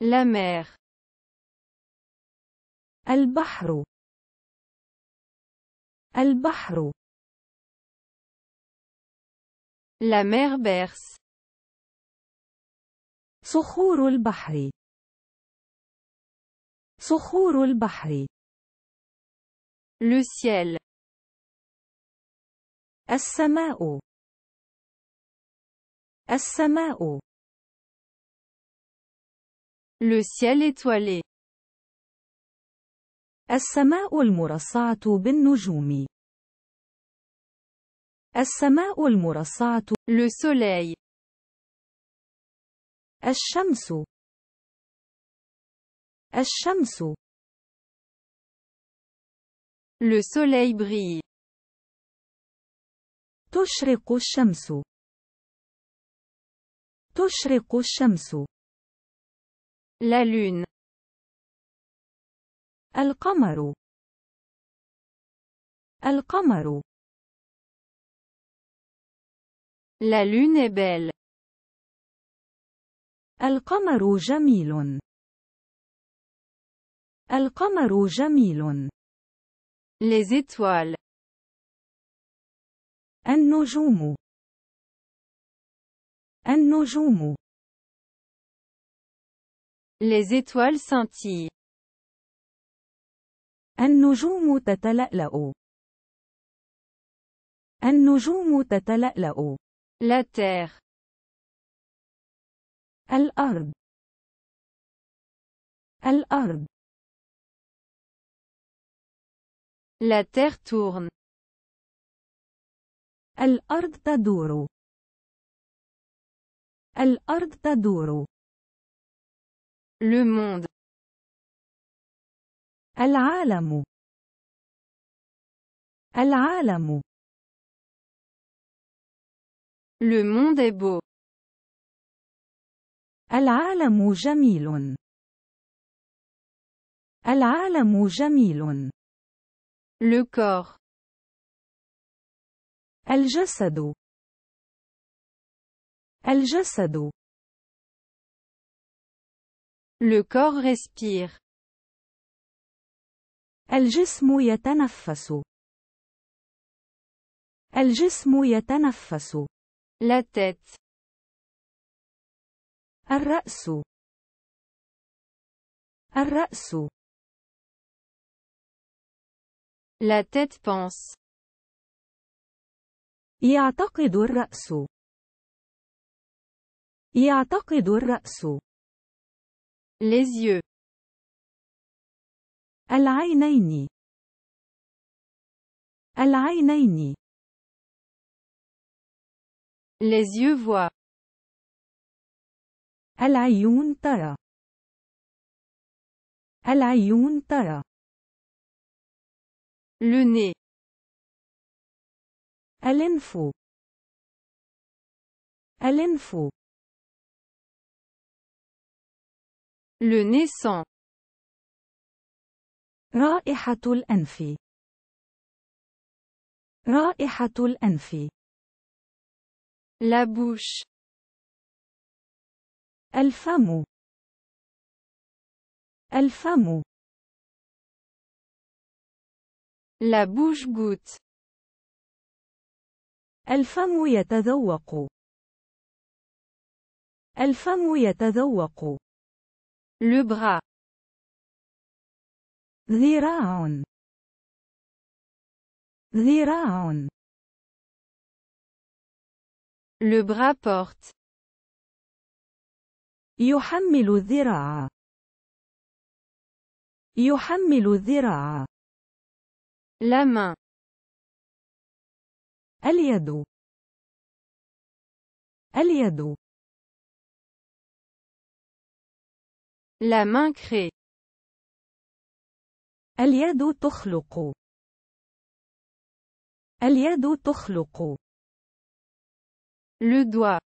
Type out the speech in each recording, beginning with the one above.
La mer. البحر البحر La mer berce. صخور البحر صخور البحر Le ciel. السماء السماء Le ciel étoilé. السماء المرصعة بالنجوم. السماء المرصعة. Le soleil. الشمس. الشمس. Le soleil brille. تشرق الشمس. تشرق الشمس. La lune. القمر. القمر. La lune est belle. القمر جميل. القمر جميل. Les étoiles. النجوم. النجوم. Les étoiles scintillent. النجوم تتلألأ. النجوم تتلألأ. La terre. الأرض. الأرض. La terre tourne. الأرض تدور. الأرض تدور. Le monde Elle a l'amour Elle a l'amour Le monde est beau Elle a l'amour Jamilon Elle a l'amour Jamilon Le corps Elle joue sa douleur Elle joue sa Le corps respire. الجسم يتنفس. الجسم يتنفس. La tête. الرأس. الرأس. La tête pense. يعتقد الرأس. يعتقد الرأس. Les yeux. العينين. العينين. Les yeux voient. العيون ترى. العيون ترى. Le nez. الأنف. الأنف. Le naissant. رائحة الأنف. رائحة الأنف. La bouche. الفم. الفم. La bouche goûte. الفم يتذوق. الفم يتذوق. Le bras. ذراع. ذراع. Le bras porte. يحمل الذراع. يحمل الذراع. La main. اليد. اليد. La main crée. اليد تخلق. اليد تخلق. Le doigt.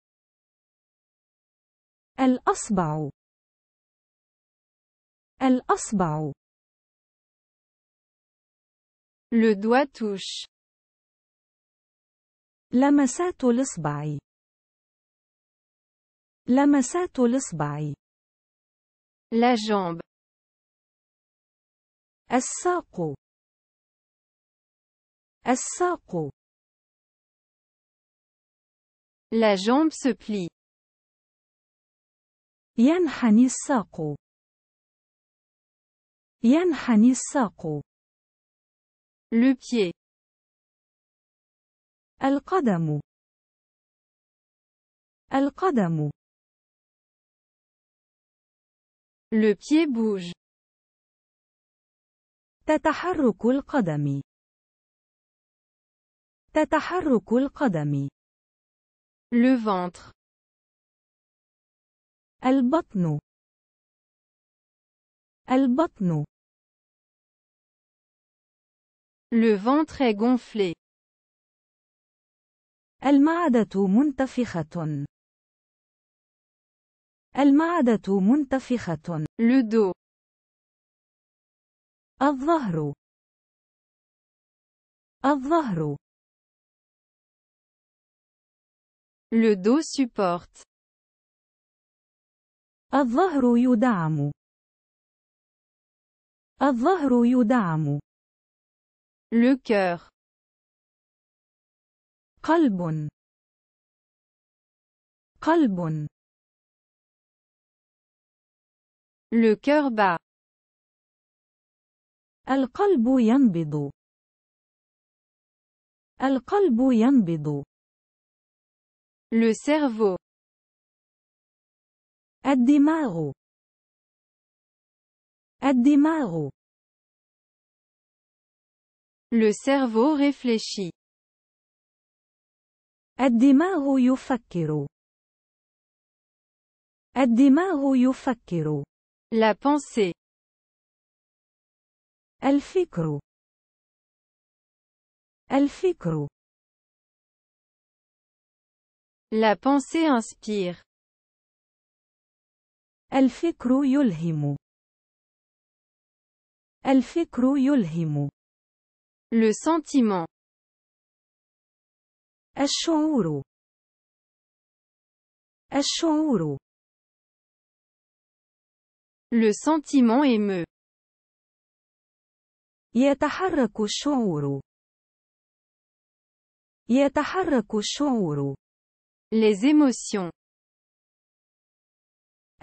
الأصبع. الأصبع. Le doigt touche. لمسات الإصبع. لمسات الإصبع. La jambe. الساق. الساق. La jambe se plie. ينحني الساق. ينحني الساق. Le pied. القدم. القدم. Le pied bouge. تتحرك القدم. تتحرك القدم. Le ventre. البطن. البطن. Le ventre est gonflé. المعدة منتفخة. المعدة منتفخة. لدو. الظهر. الظهر. Le dos supporte. الظهر يدعم. الظهر يدعم. Le cœur. قلب. قلب. Le cœur bat. القلب ينبض. القلب ينبض. Le cerveau. الدماغ. الدماغ. Le cerveau réfléchit. الدماغ يفكر. الدماغ يفكر. La pensée. el fikru el fikru La pensée inspire. el fikru yulhimu. el fikru yulhimu. Le sentiment. el shuuru le sentiment émeut. يتحرك الشعور. يتحرك الشعور. Les émotions.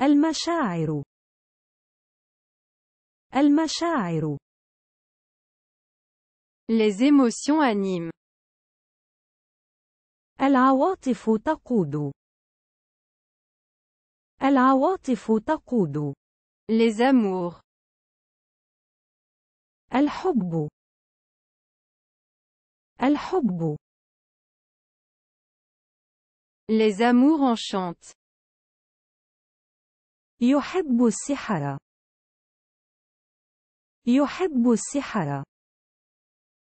المشاعر. المشاعر. Les émotions animent. العواطف تقود. العواطف تقود. Les amours. الحب. الحب. Les amours enchantent. يحب السحر. يحب السحرة.